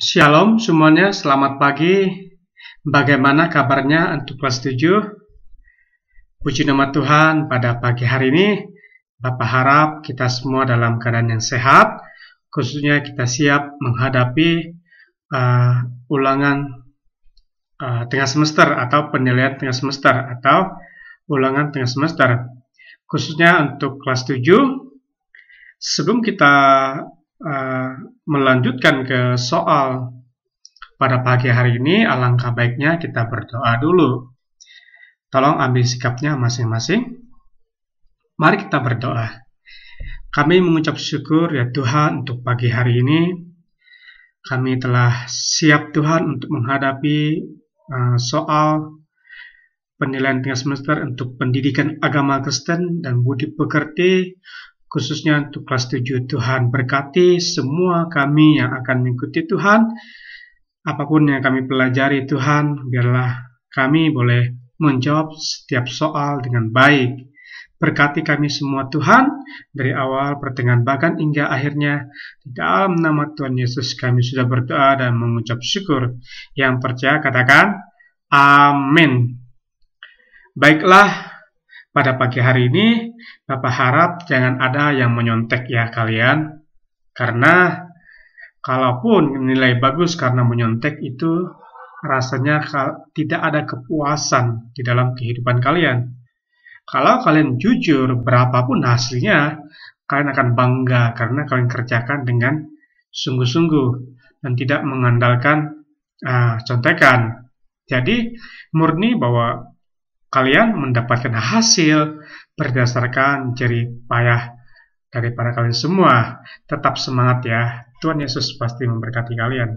Shalom semuanya, selamat pagi. Bagaimana kabarnya untuk kelas 7? Puji nama Tuhan pada pagi hari ini. Bapak harap kita semua dalam keadaan yang sehat, khususnya kita siap menghadapi uh, ulangan uh, tengah semester atau penilaian tengah semester atau ulangan tengah semester. Khususnya untuk kelas 7, sebelum kita Eh, melanjutkan ke soal pada pagi hari ini, alangkah baiknya kita berdoa dulu. Tolong ambil sikapnya masing-masing. Mari kita berdoa. Kami mengucap syukur ya Tuhan untuk pagi hari ini. Kami telah siap Tuhan untuk menghadapi uh, soal penilaian tingkat semester untuk pendidikan agama Kristen dan budi pekerti khususnya untuk kelas 7. Tuhan berkati semua kami yang akan mengikuti Tuhan. Apapun yang kami pelajari Tuhan, biarlah kami boleh menjawab setiap soal dengan baik. Berkati kami semua Tuhan, dari awal pertengahan bahkan hingga akhirnya. Dalam nama Tuhan Yesus kami sudah berdoa dan mengucap syukur. Yang percaya katakan, Amin. Baiklah, pada pagi hari ini, Bapak harap jangan ada yang menyontek ya kalian. Karena kalaupun nilai bagus karena menyontek itu rasanya tidak ada kepuasan di dalam kehidupan kalian. Kalau kalian jujur berapapun hasilnya, kalian akan bangga karena kalian kerjakan dengan sungguh-sungguh dan tidak mengandalkan uh, contekan. Jadi murni bahwa kalian mendapatkan hasil berdasarkan jerih payah dari para kalian semua. Tetap semangat ya. Tuhan Yesus pasti memberkati kalian.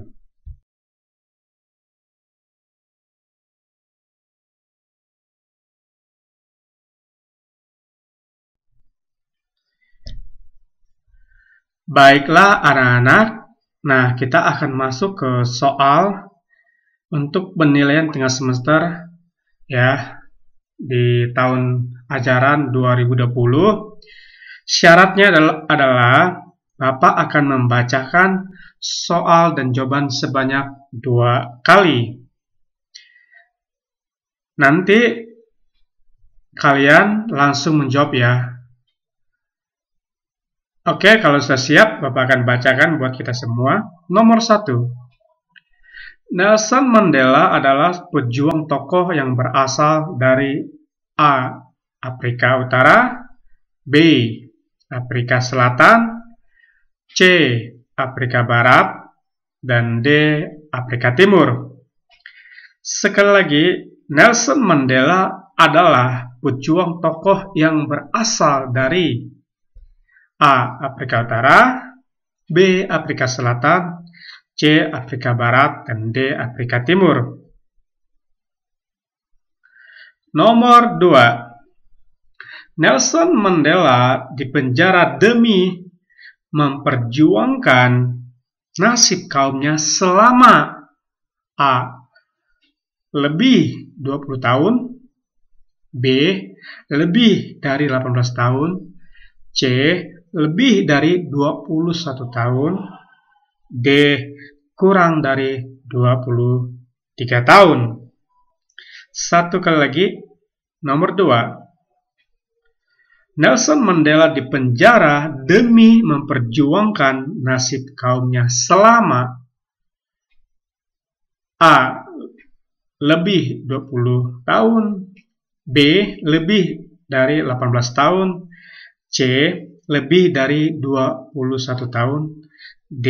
Baiklah anak-anak, nah kita akan masuk ke soal untuk penilaian tengah semester ya di tahun ajaran 2020. Syaratnya adalah, adalah Bapak akan membacakan soal dan jawaban sebanyak dua kali. Nanti kalian langsung menjawab ya. Oke, kalau sudah siap, Bapak akan bacakan buat kita semua. Nomor satu, Nelson Mandela adalah pejuang tokoh yang berasal dari A. Afrika Utara B. Afrika Selatan C. Afrika Barat dan D. Afrika Timur. Sekali lagi, Nelson Mandela adalah pejuang tokoh yang berasal dari A. Afrika Utara B. Afrika Selatan C. Afrika Barat dan D. Afrika Timur. Nomor 2. Nelson Mandela dipenjara demi memperjuangkan nasib kaumnya selama A. Lebih 20 tahun B. Lebih dari 18 tahun C. Lebih dari 21 tahun D. Kurang dari 23 tahun satu kali lagi, nomor dua, Nelson Mandela dipenjara demi memperjuangkan nasib kaumnya selama A. lebih 20 tahun B. lebih dari 18 tahun C. lebih dari 21 tahun D.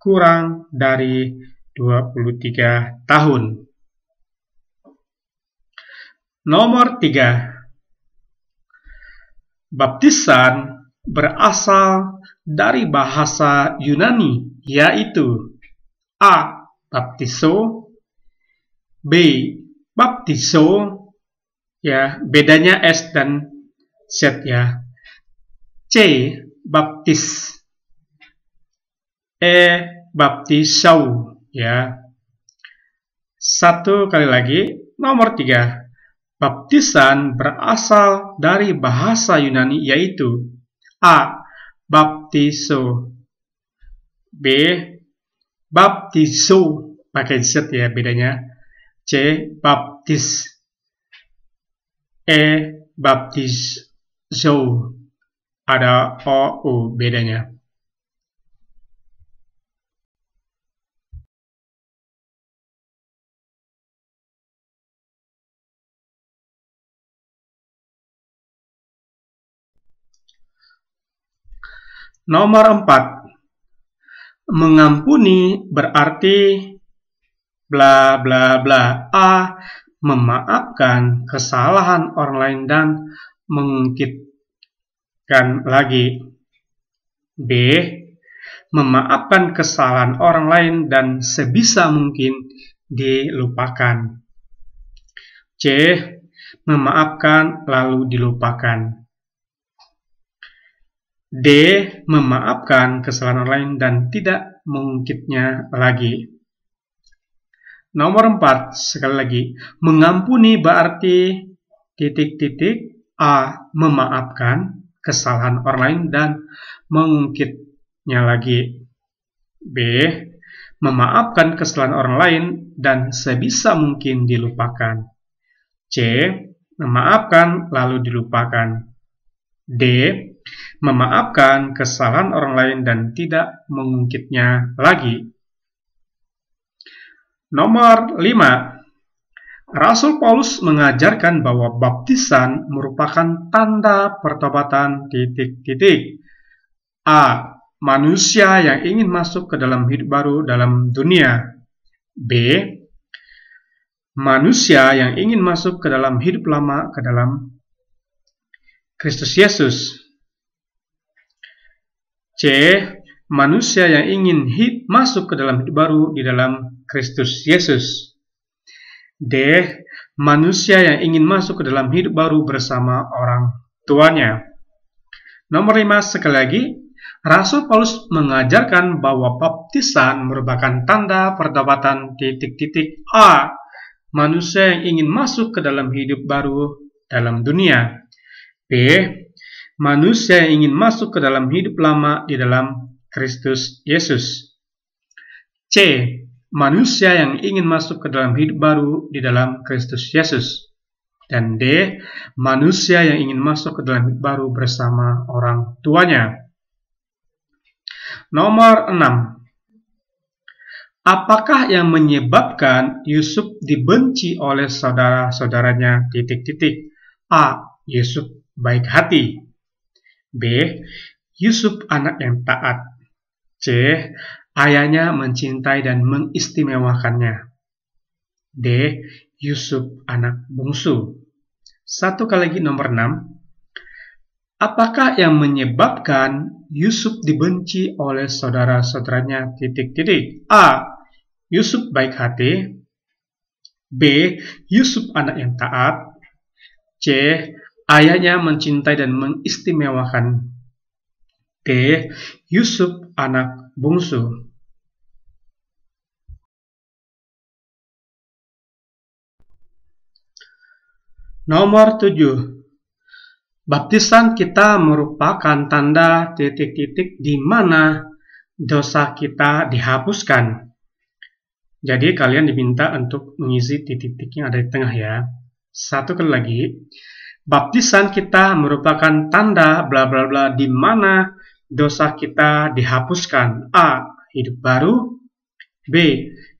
kurang dari 23 tahun Nomor tiga, Baptisan berasal dari bahasa Yunani, yaitu A. Baptiso B. Baptiso ya bedanya S dan Z ya C. Baptis E. Baptisau ya satu kali lagi nomor tiga Baptisan berasal dari bahasa Yunani yaitu A. Baptiso B. Baptiso pakai Z ya bedanya C. Baptis E. Baptiso ada O U bedanya Nomor empat, Mengampuni berarti bla bla bla A memaafkan kesalahan orang lain dan mengungkitkan lagi. B. Memaafkan kesalahan orang lain dan sebisa mungkin dilupakan. C. Memaafkan lalu dilupakan. D. Memaafkan kesalahan orang lain dan tidak mengungkitnya lagi. Nomor 4, sekali lagi, mengampuni berarti titik-titik A. Memaafkan kesalahan orang lain dan mengungkitnya lagi. B. Memaafkan kesalahan orang lain dan sebisa mungkin dilupakan. C. Memaafkan lalu dilupakan. D memaafkan kesalahan orang lain dan tidak mengungkitnya lagi. Nomor 5. Rasul Paulus mengajarkan bahwa baptisan merupakan tanda pertobatan titik-titik. A. Manusia yang ingin masuk ke dalam hidup baru dalam dunia. B. Manusia yang ingin masuk ke dalam hidup lama ke dalam Kristus Yesus. C. Manusia yang ingin hid masuk ke dalam hidup baru di dalam Kristus Yesus. D. Manusia yang ingin masuk ke dalam hidup baru bersama orang tuanya. Nomor 5 sekali lagi, Rasul Paulus mengajarkan bahwa baptisan merupakan tanda perdapatan titik-titik A manusia yang ingin masuk ke dalam hidup baru dalam dunia. B manusia yang ingin masuk ke dalam hidup lama di dalam Kristus Yesus. C. Manusia yang ingin masuk ke dalam hidup baru di dalam Kristus Yesus. Dan D. Manusia yang ingin masuk ke dalam hidup baru bersama orang tuanya. Nomor 6. Apakah yang menyebabkan Yusuf dibenci oleh saudara-saudaranya? Titik-titik. A. Yusuf baik hati. B. Yusuf anak yang taat. C. Ayahnya mencintai dan mengistimewakannya. D. Yusuf anak bungsu. Satu kali lagi nomor 6. Apakah yang menyebabkan Yusuf dibenci oleh saudara-saudaranya titik-titik? A. Yusuf baik hati. B. Yusuf anak yang taat. C. Ayahnya mencintai dan mengistimewakan D. Yusuf anak bungsu. Nomor 7. Baptisan kita merupakan tanda titik-titik di mana dosa kita dihapuskan. Jadi kalian diminta untuk mengisi titik-titik yang ada di tengah ya. Satu kali lagi, baptisan kita merupakan tanda bla bla bla di mana dosa kita dihapuskan. A. Hidup baru. B.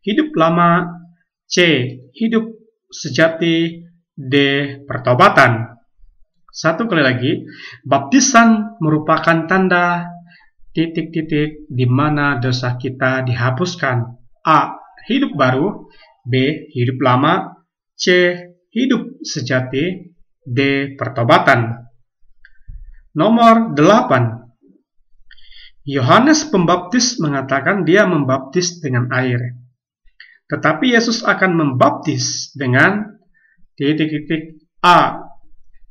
Hidup lama. C. Hidup sejati. D. Pertobatan. Satu kali lagi, baptisan merupakan tanda titik-titik di mana dosa kita dihapuskan. A. Hidup baru. B. Hidup lama. C. Hidup sejati. D. Pertobatan Nomor 8 Yohanes Pembaptis mengatakan dia membaptis dengan air. Tetapi Yesus akan membaptis dengan titik-titik A.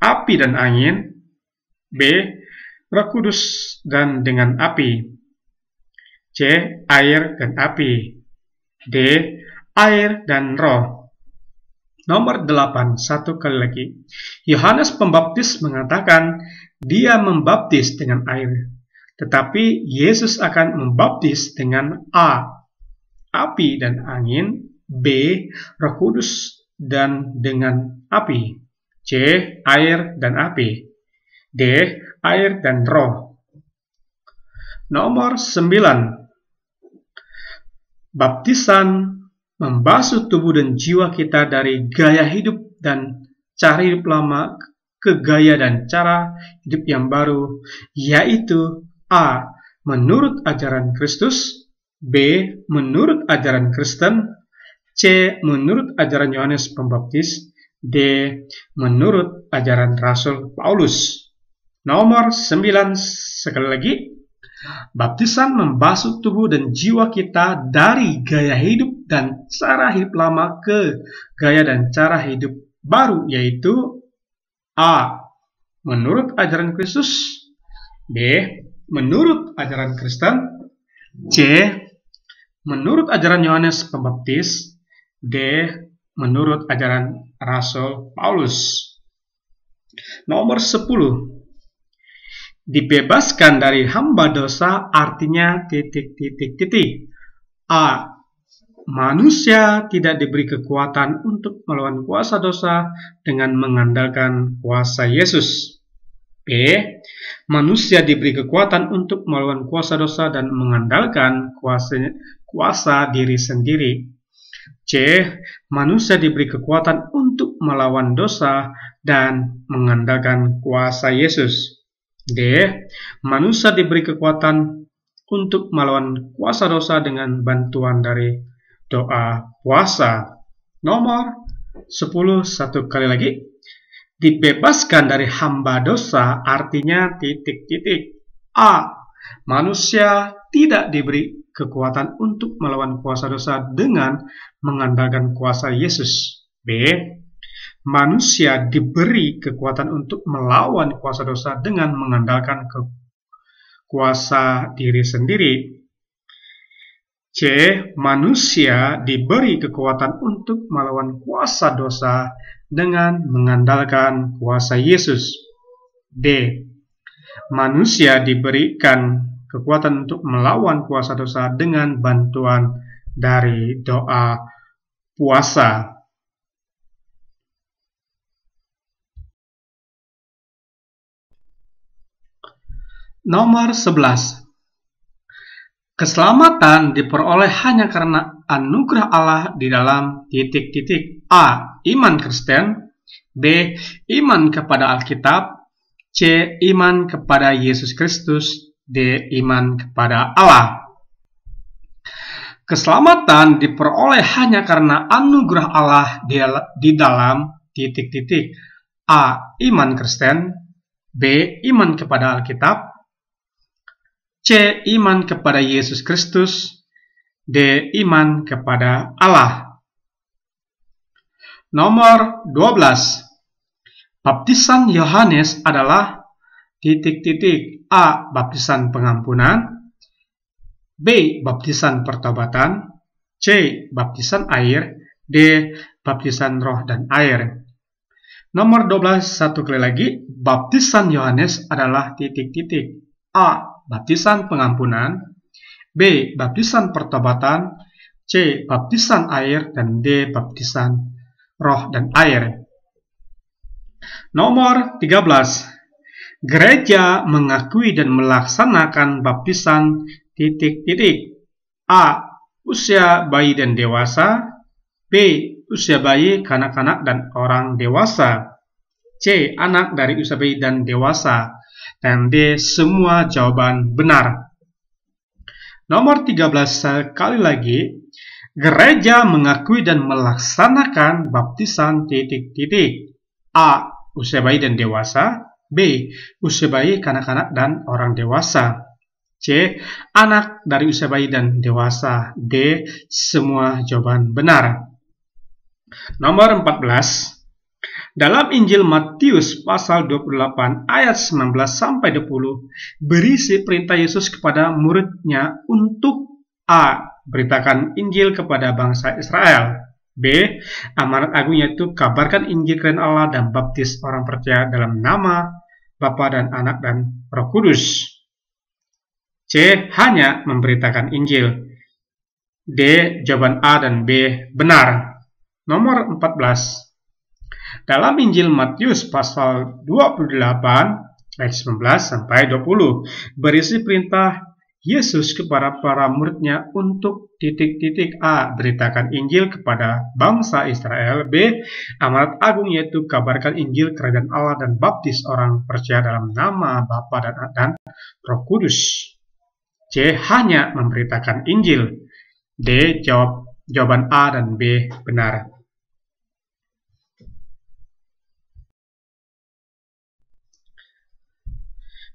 Api dan angin B. Roh Kudus dan dengan api C. Air dan api D. Air dan roh Nomor 8, satu kali lagi. Yohanes Pembaptis mengatakan dia membaptis dengan air. Tetapi Yesus akan membaptis dengan A. Api dan angin. B. Roh Kudus dan dengan api. C. Air dan api. D. Air dan roh. Nomor 9. Baptisan membasuh tubuh dan jiwa kita dari gaya hidup dan cara hidup lama ke gaya dan cara hidup yang baru, yaitu A. Menurut ajaran Kristus, B. Menurut ajaran Kristen, C. Menurut ajaran Yohanes Pembaptis, D. Menurut ajaran Rasul Paulus. Nomor 9 sekali lagi, baptisan membasuh tubuh dan jiwa kita dari gaya hidup dan cara hidup lama ke gaya dan cara hidup baru yaitu A. Menurut ajaran Kristus B. Menurut ajaran Kristen C. Menurut ajaran Yohanes Pembaptis D. Menurut ajaran Rasul Paulus Nomor 10 Dibebaskan dari hamba dosa artinya titik-titik-titik A manusia tidak diberi kekuatan untuk melawan kuasa dosa dengan mengandalkan kuasa Yesus. B. Manusia diberi kekuatan untuk melawan kuasa dosa dan mengandalkan kuasa, kuasa diri sendiri. C. Manusia diberi kekuatan untuk melawan dosa dan mengandalkan kuasa Yesus. D. Manusia diberi kekuatan untuk melawan kuasa dosa dengan bantuan dari doa puasa. Nomor 10 satu kali lagi. Dibebaskan dari hamba dosa artinya titik-titik. A. Manusia tidak diberi kekuatan untuk melawan kuasa dosa dengan mengandalkan kuasa Yesus. B. Manusia diberi kekuatan untuk melawan kuasa dosa dengan mengandalkan kekuasa diri sendiri. C. Manusia diberi kekuatan untuk melawan kuasa dosa dengan mengandalkan kuasa Yesus. D. Manusia diberikan kekuatan untuk melawan kuasa dosa dengan bantuan dari doa puasa. Nomor 11. Keselamatan diperoleh hanya karena anugerah Allah di dalam titik-titik A. Iman Kristen B. Iman kepada Alkitab C. Iman kepada Yesus Kristus D. Iman kepada Allah Keselamatan diperoleh hanya karena anugerah Allah di dalam titik-titik A. Iman Kristen B. Iman kepada Alkitab C. Iman kepada Yesus Kristus D. Iman kepada Allah Nomor 12 Baptisan Yohanes adalah titik-titik A. Baptisan pengampunan B. Baptisan pertobatan C. Baptisan air D. Baptisan roh dan air Nomor 12 satu kali lagi Baptisan Yohanes adalah titik-titik A baptisan pengampunan, B. Baptisan pertobatan, C. Baptisan air, dan D. Baptisan roh dan air. Nomor 13. Gereja mengakui dan melaksanakan baptisan titik-titik. A. Usia bayi dan dewasa. B. Usia bayi, kanak-kanak, dan orang dewasa. C. Anak dari usia bayi dan dewasa dan D semua jawaban benar. Nomor 13 sekali lagi, gereja mengakui dan melaksanakan baptisan titik-titik. A. Usia bayi dan dewasa. B. Usia bayi, kanak-kanak, dan orang dewasa. C. Anak dari usia bayi dan dewasa. D. Semua jawaban benar. Nomor 14. Dalam Injil Matius pasal 28 ayat 19 sampai 20 berisi perintah Yesus kepada muridnya untuk A. Beritakan Injil kepada bangsa Israel. B. Amanat agung yaitu kabarkan Injil kerajaan Allah dan baptis orang percaya dalam nama Bapa dan Anak dan Roh Kudus. C. Hanya memberitakan Injil. D. Jawaban A dan B benar. Nomor 14. Dalam Injil Matius pasal 28 ayat 19 sampai 20 berisi perintah Yesus kepada para muridnya untuk titik-titik A. Beritakan Injil kepada bangsa Israel. B. Amanat agung yaitu kabarkan Injil kerajaan Allah dan baptis orang percaya dalam nama Bapa dan, Anak dan Roh Kudus. C. Hanya memberitakan Injil. D. Jawab, jawaban A dan B benar.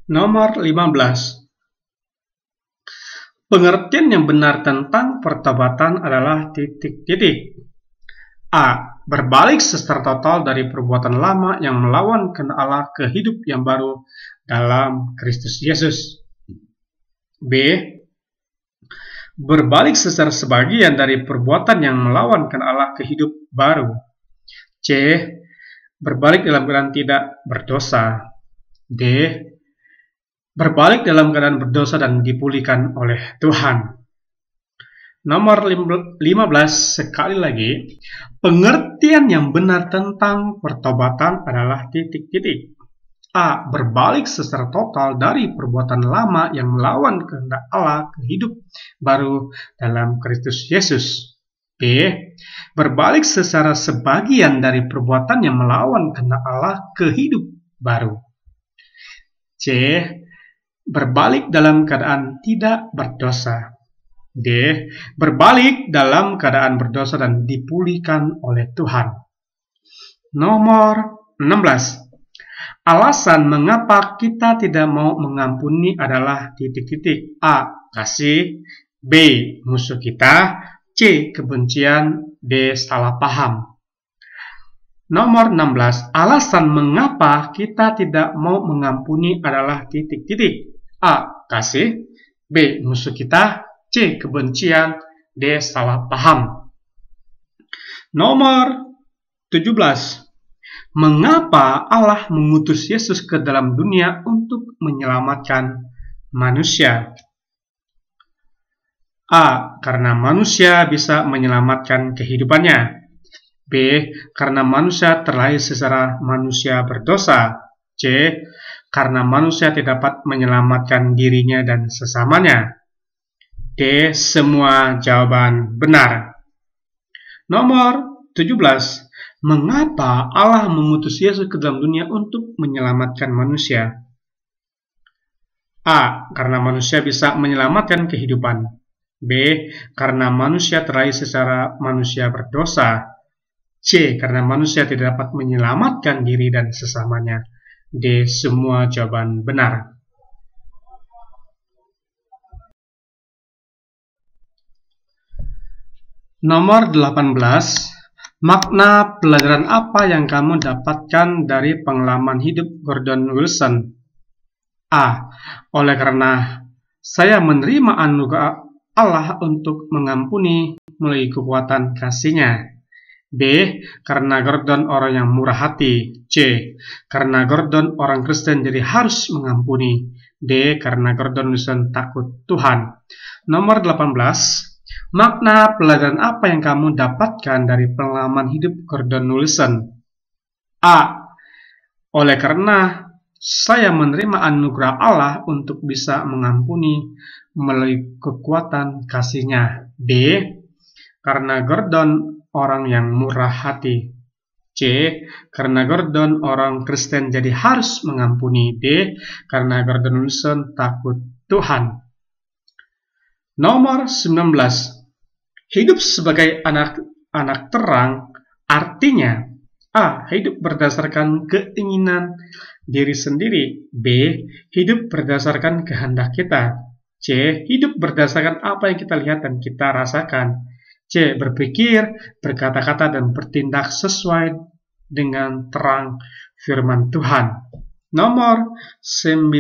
Nomor 15. Pengertian yang benar tentang pertobatan adalah titik-titik. A. Berbalik secara total dari perbuatan lama yang melawan kehendak Allah ke hidup yang baru dalam Kristus Yesus. B. Berbalik secara sebagian dari perbuatan yang melawan kehendak Allah ke hidup baru. C. Berbalik dalam keadaan tidak berdosa. D berbalik dalam keadaan berdosa dan dipulihkan oleh Tuhan. Nomor 15, sekali lagi, pengertian yang benar tentang pertobatan adalah titik-titik. A. Berbalik secara total dari perbuatan lama yang melawan kehendak Allah ke hidup baru dalam Kristus Yesus. B. Berbalik secara sebagian dari perbuatan yang melawan kehendak Allah ke hidup baru. C berbalik dalam keadaan tidak berdosa. D. Berbalik dalam keadaan berdosa dan dipulihkan oleh Tuhan. Nomor 16. Alasan mengapa kita tidak mau mengampuni adalah titik-titik A. Kasih B. Musuh kita C. Kebencian D. Salah paham Nomor 16. Alasan mengapa kita tidak mau mengampuni adalah titik-titik A. Kasih B. Musuh kita C. Kebencian D. Salah paham Nomor 17 Mengapa Allah mengutus Yesus ke dalam dunia untuk menyelamatkan manusia? A. Karena manusia bisa menyelamatkan kehidupannya. B. Karena manusia terlahir secara manusia berdosa. C karena manusia tidak dapat menyelamatkan dirinya dan sesamanya. D. Semua jawaban benar. Nomor 17. Mengapa Allah mengutus Yesus ke dalam dunia untuk menyelamatkan manusia? A. Karena manusia bisa menyelamatkan kehidupan. B. Karena manusia terakhir secara manusia berdosa. C. Karena manusia tidak dapat menyelamatkan diri dan sesamanya. D. Semua jawaban benar. Nomor 18. Makna pelajaran apa yang kamu dapatkan dari pengalaman hidup Gordon Wilson? A. Oleh karena saya menerima anugerah Allah untuk mengampuni melalui kekuatan kasihnya. B. Karena Gordon orang yang murah hati. C. Karena Gordon orang Kristen jadi harus mengampuni. D. Karena Gordon Wilson takut Tuhan. Nomor 18. Makna pelajaran apa yang kamu dapatkan dari pengalaman hidup Gordon Wilson? A. Oleh karena saya menerima anugerah Allah untuk bisa mengampuni melalui kekuatan kasihnya. B. Karena Gordon orang yang murah hati. C. Karena Gordon orang Kristen jadi harus mengampuni. D. Karena Gordon Wilson takut Tuhan. Nomor 19. Hidup sebagai anak anak terang artinya A. Hidup berdasarkan keinginan diri sendiri. B. Hidup berdasarkan kehendak kita. C. Hidup berdasarkan apa yang kita lihat dan kita rasakan. C. Berpikir, berkata-kata, dan bertindak sesuai dengan terang firman Tuhan. Nomor 19.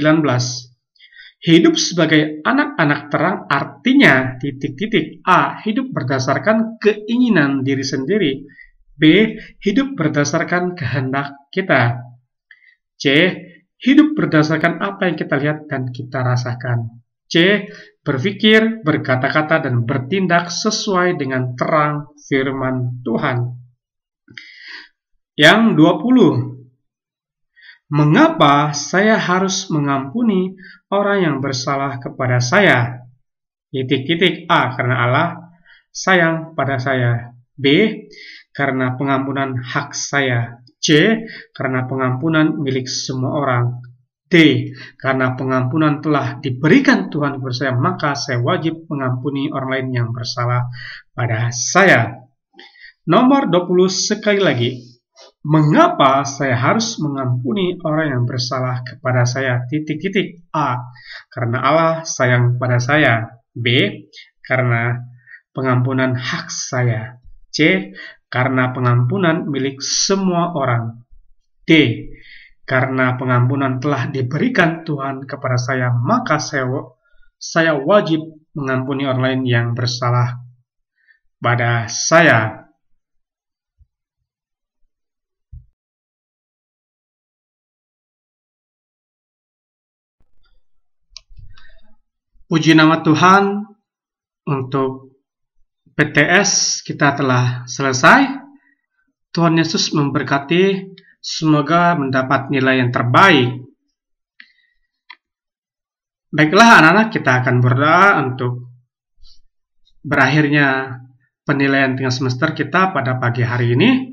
Hidup sebagai anak-anak terang artinya titik-titik A. Hidup berdasarkan keinginan diri sendiri. B. Hidup berdasarkan kehendak kita. C. Hidup berdasarkan apa yang kita lihat dan kita rasakan. C. Berpikir, berkata-kata, dan bertindak sesuai dengan terang firman Tuhan. Yang 20. Mengapa saya harus mengampuni orang yang bersalah kepada saya? Titik-titik A. Karena Allah sayang pada saya. B. Karena pengampunan hak saya. C. Karena pengampunan milik semua orang. D. Karena pengampunan telah diberikan Tuhan kepada saya, maka saya wajib mengampuni orang lain yang bersalah pada saya. Nomor 20 sekali lagi. Mengapa saya harus mengampuni orang yang bersalah kepada saya? Titik-titik A. Karena Allah sayang pada saya. B. Karena pengampunan hak saya. C. Karena pengampunan milik semua orang. D karena pengampunan telah diberikan Tuhan kepada saya, maka saya, saya wajib mengampuni orang lain yang bersalah pada saya. Puji nama Tuhan untuk PTS kita telah selesai. Tuhan Yesus memberkati Semoga mendapat nilai yang terbaik. Baiklah anak-anak, kita akan berdoa untuk berakhirnya penilaian tengah semester kita pada pagi hari ini.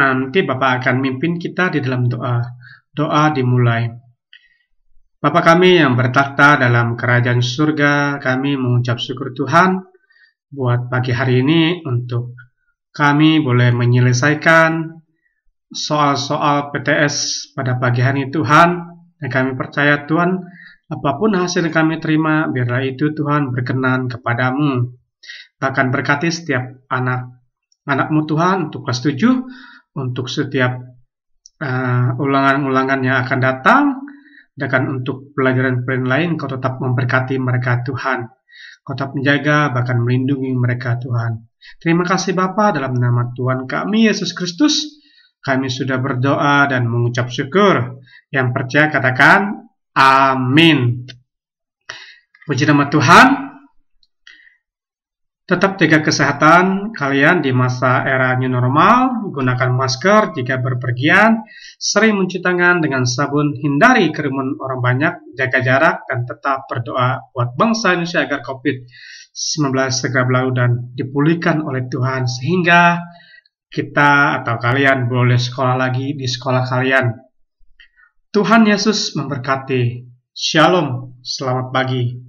Nanti Bapak akan mimpin kita di dalam doa. Doa dimulai. Bapak kami yang bertakhta dalam kerajaan surga, kami mengucap syukur Tuhan buat pagi hari ini untuk kami boleh menyelesaikan soal-soal PTS pada pagi hari ini Tuhan dan kami percaya Tuhan apapun hasil yang kami terima biarlah itu Tuhan berkenan kepadamu bahkan berkati setiap anak anakmu Tuhan untuk kelas 7 untuk setiap ulangan eh, ulangan-ulangan yang akan datang dan untuk pelajaran-pelajaran lain kau tetap memberkati mereka Tuhan kau tetap menjaga bahkan melindungi mereka Tuhan terima kasih Bapa dalam nama Tuhan kami Yesus Kristus kami sudah berdoa dan mengucap syukur. Yang percaya katakan amin. Puji nama Tuhan. Tetap jaga kesehatan kalian di masa era new normal, gunakan masker jika berpergian, sering mencuci tangan dengan sabun, hindari kerumunan orang banyak, jaga jarak, dan tetap berdoa buat bangsa Indonesia agar COVID-19 segera berlalu dan dipulihkan oleh Tuhan sehingga kita atau kalian boleh sekolah lagi di sekolah kalian. Tuhan Yesus memberkati. Shalom, selamat pagi.